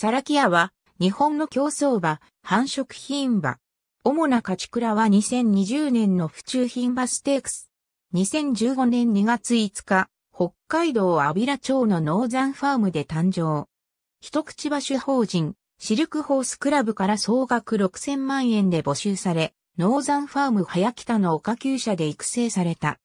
サラキアは、日本の競走馬、繁殖品馬。主な勝ち倉は2020年の府中品馬ステークス。2015年2月5日、北海道安平町のノーザンファームで誕生。一口馬主法人、シルクホースクラブから総額6000万円で募集され、ノーザンファーム早北の岡厩舎で育成された。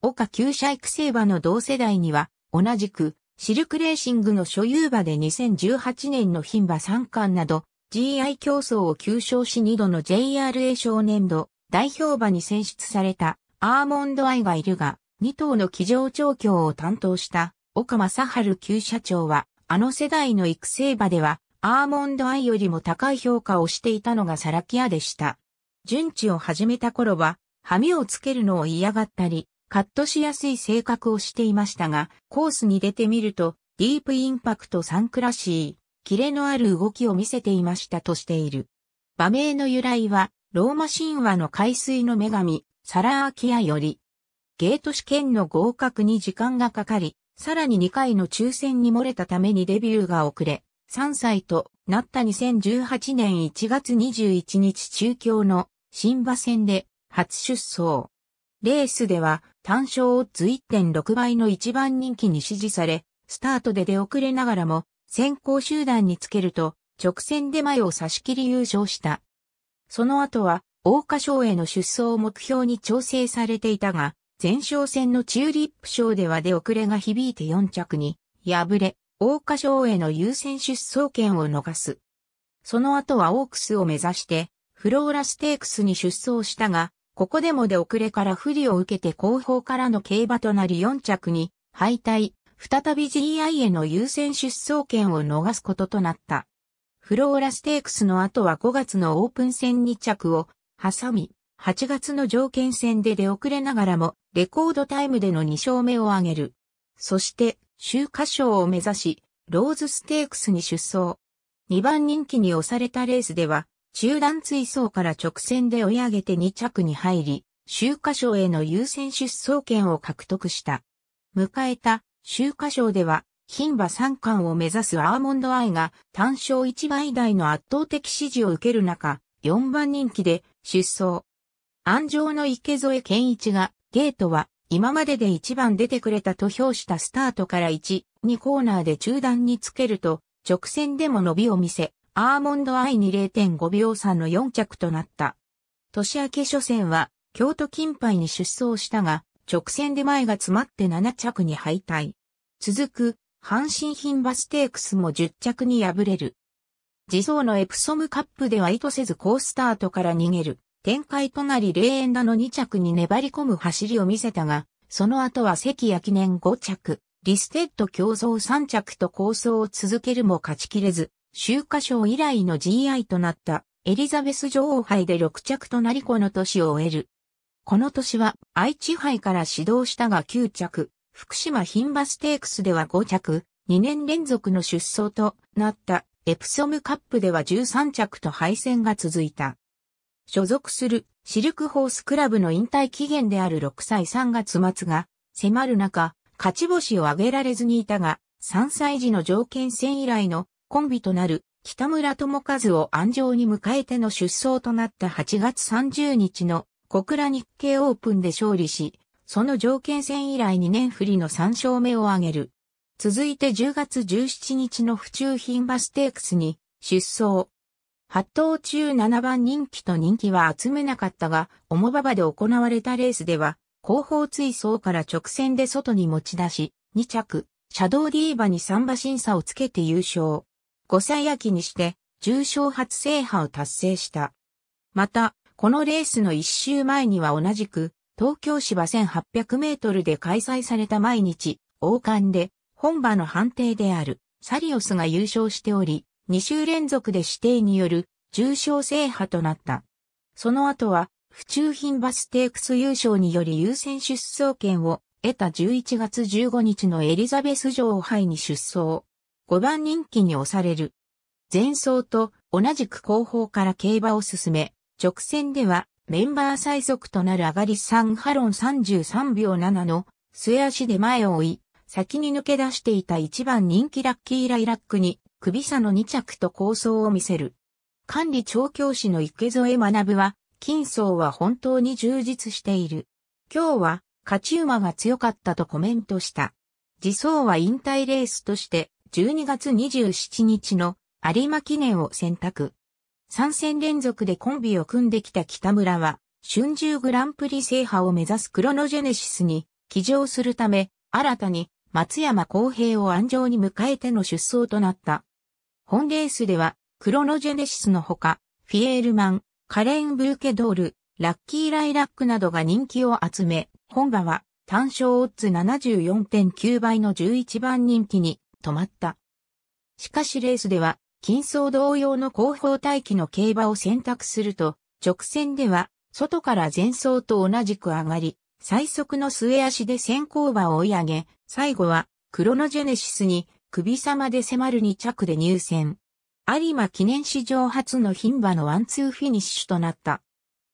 岡厩舎育成馬の同世代には、同じく、シルクレーシングの所有馬で2018年の牝馬三冠など、GI 競争を急勝し2度の JRA 少年度、代表馬に選出された、アーモンドアイがいるが、2頭の騎乗調教を担当した、岡正春旧社長は、あの世代の育成馬では、アーモンドアイよりも高い評価をしていたのがサラキアでした。順地を始めた頃は、ハミをつけるのを嫌がったり、カットしやすい性格をしていましたが、コースに出てみると、ディープインパクトサンクラシー、キレのある動きを見せていましたとしている。馬名の由来は、ローマ神話の海水の女神、サラーキアより、ゲート試験の合格に時間がかかり、さらに2回の抽選に漏れたためにデビューが遅れ、3歳となった2018年1月21日中京の新馬戦で初出走。レースでは単勝オッズ1.6倍の一番人気に支持され、スタートで出遅れながらも、先行集団につけると、直線で前を差し切り優勝した。その後は、大花賞への出走を目標に調整されていたが、前哨戦のチューリップ賞では出遅れが響いて4着に、敗れ、大花賞への優先出走権を逃す。その後はオークスを目指して、フローラステークスに出走したが、ここでも出遅れから不利を受けて後方からの競馬となり4着に敗退、再び GI への優先出走権を逃すこととなった。フローラステークスの後は5月のオープン戦2着を挟み、8月の条件戦で出遅れながらもレコードタイムでの2勝目を挙げる。そして、週刊賞を目指し、ローズステークスに出走。2番人気に押されたレースでは、中段追走から直線で追い上げて2着に入り、秋華賞への優先出走権を獲得した。迎えた秋華賞では、牝馬三冠を目指すアーモンドアイが単勝1倍台の圧倒的支持を受ける中、4番人気で出走。安城の池添健一が、ゲートは今までで一番出てくれたと評したスタートから1、2コーナーで中段につけると、直線でも伸びを見せ、アーモンドアイに0.5秒差の4着となった。年明け初戦は、京都金杯に出走したが、直線で前が詰まって7着に敗退。続く、阪神品バステークスも10着に敗れる。自走のエプソムカップでは意図せず高スタートから逃げる。展開となり0円田の2着に粘り込む走りを見せたが、その後は関や記念5着、リステッド競争3着と構想を続けるも勝ちきれず、秋華賞以来の GI となったエリザベス女王杯で6着となりこの年を終える。この年は愛知杯から指導したが9着、福島ン馬ステークスでは5着、2年連続の出走となったエプソムカップでは13着と敗戦が続いた。所属するシルクホースクラブの引退期限である6歳3月末が迫る中、勝ち星を挙げられずにいたが、3歳児の条件戦以来のコンビとなる北村智和を安城に迎えての出走となった8月30日の小倉日経オープンで勝利し、その条件戦以来2年振りの3勝目を挙げる。続いて10月17日の府中品馬ステークスに出走。8頭中7番人気と人気は集めなかったが、重馬場で行われたレースでは、後方追走から直線で外に持ち出し、2着、シャドウディーバに3馬審査をつけて優勝。五歳秋にして、重賞初制覇を達成した。また、このレースの一周前には同じく、東京芝1800メートルで開催された毎日、王冠で、本場の判定である、サリオスが優勝しており、2週連続で指定による、重賞制覇となった。その後は、府中品バステークス優勝により優先出走権を得た11月15日のエリザベス女王杯に出走。5番人気に押される。前走と同じく後方から競馬を進め、直線ではメンバー最速となる上がり3ハロン33秒7の末足で前を追い、先に抜け出していた1番人気ラッキーライラックに、首差の2着と構想を見せる。管理調教師の池添学は、金層は本当に充実している。今日は、勝ち馬が強かったとコメントした。自走は引退レースとして、12月27日の有馬記念を選択。3戦連続でコンビを組んできた北村は、春秋グランプリ制覇を目指すクロノジェネシスに起乗するため、新たに松山公平を安城に迎えての出走となった。本レースでは、クロノジェネシスのほか、フィエールマン、カレン・ブーケドール、ラッキー・ライラックなどが人気を集め、本場は単勝オッズ74.9倍の11番人気に止まった。しかしレースでは、金層同様の後方待機の競馬を選択すると、直線では、外から前走と同じく上がり、最速の末足で先行馬を追い上げ、最後は、クロノジェネシスに、首様で迫る2着で入選。有馬記念史上初の牝馬のワンツーフィニッシュとなった。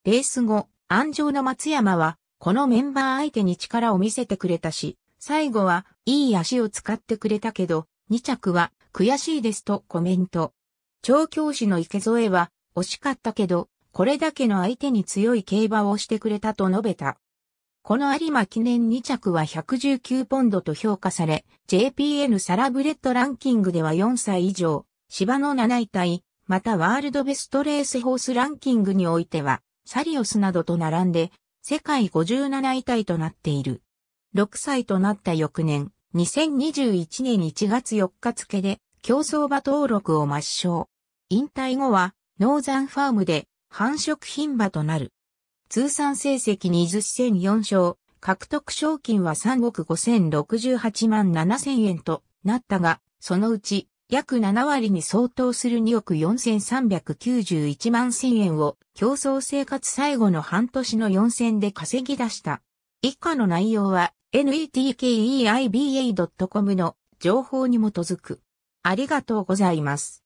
レース後、安城の松山は、このメンバー相手に力を見せてくれたし、最後は、いい足を使ってくれたけど、2着は、悔しいですとコメント。調教師の池添は、惜しかったけど、これだけの相手に強い競馬をしてくれたと述べた。この有馬記念2着は119ポンドと評価され、JPN サラブレッドランキングでは4歳以上、芝の7位対、またワールドベストレースホースランキングにおいては、サリオスなどと並んで、世界57位対となっている。6歳となった翌年、2021年1月4日付で競争馬登録を抹消。引退後は、ノーザンファームで繁殖品馬となる。通算成績20戦4勝、獲得賞金は3億5068万7000円となったが、そのうち約7割に相当する2億4391万千円を競争生活最後の半年の4戦で稼ぎ出した。以下の内容は netkeiba.com の情報に基づく。ありがとうございます。